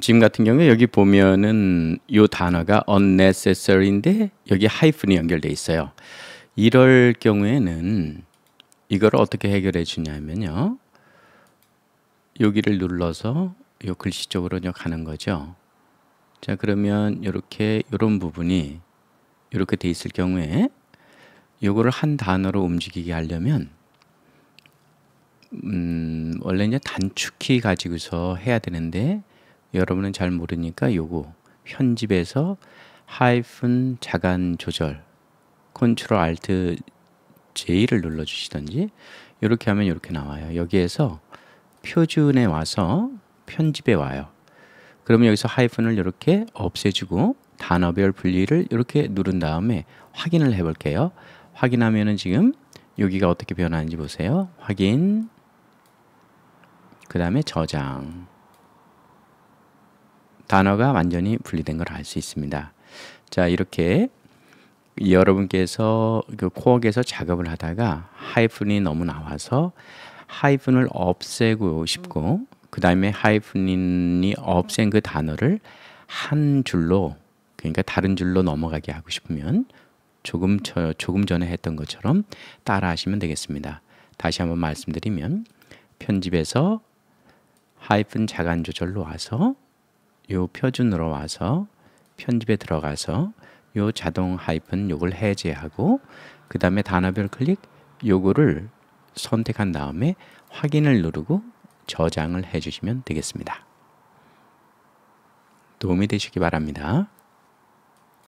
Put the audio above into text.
지금 같은 경우에 여기 보면은 이 단어가 unnecessary인데 여기 하이픈이 연결되어 있어요. 이럴 경우에는 이걸 어떻게 해결해 주냐면요. 여기를 눌러서 요 글씨 쪽으로 가는 거죠. 자 그러면 이렇게 이런 부분이 이렇게 돼 있을 경우에 요거를 한 단어로 움직이게 하려면 음, 원래 이제 단축키 가지고서 해야 되는데 여러분은 잘 모르니까 요거 편집에서 하이픈 자간 조절 컨트롤 알트 J를 눌러 주시던지 이렇게 하면 이렇게 나와요. 여기에서 표준에 와서 편집에 와요. 그러면 여기서 하이픈을 이렇게 없애주고 단어별 분리를 이렇게 누른 다음에 확인을 해 볼게요. 확인하면은 지금 여기가 어떻게 변하는지 보세요. 확인. 그 다음에 저장. 단어가 완전히 분리된 걸 알 수 있습니다. 자, 이렇게 여러분께서 그 코어에서 작업을 하다가 하이픈이 너무 나와서 하이픈을 없애고 싶고 그 다음에 하이픈이 없앤 그 단어를 한 줄로 그러니까 다른 줄로 넘어가게 하고 싶으면 조금 저, 조금 전에 했던 것처럼 따라하시면 되겠습니다. 다시 한번 말씀드리면 편집에서 하이픈 자간 조절로 와서 요 표준으로 와서 편집에 들어가서 요 자동 하이픈 요걸 해제하고 그 다음에 단어별 클릭 요거를 선택한 다음에 확인을 누르고 저장을 해주시면 되겠습니다. 도움이 되시기 바랍니다.